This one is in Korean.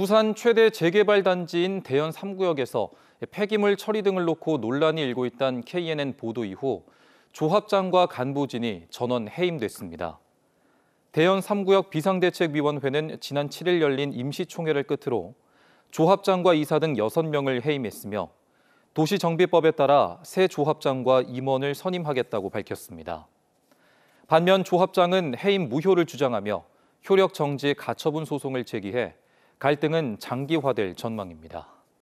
부산 최대 재개발 단지인 대연 3구역에서 폐기물 처리 등을 놓고 논란이 일고 있던 KNN 보도 이후 조합장과 간부진이 전원 해임됐습니다. 대연 3구역 비상대책위원회는 지난 7일 열린 임시총회를 끝으로 조합장과 이사 등 6명을 해임했으며 도시정비법에 따라 새 조합장과 임원을 선임하겠다고 밝혔습니다. 반면 조합장은 해임 무효를 주장하며 효력 정지 가처분 소송을 제기해 갈등은 장기화될 전망입니다.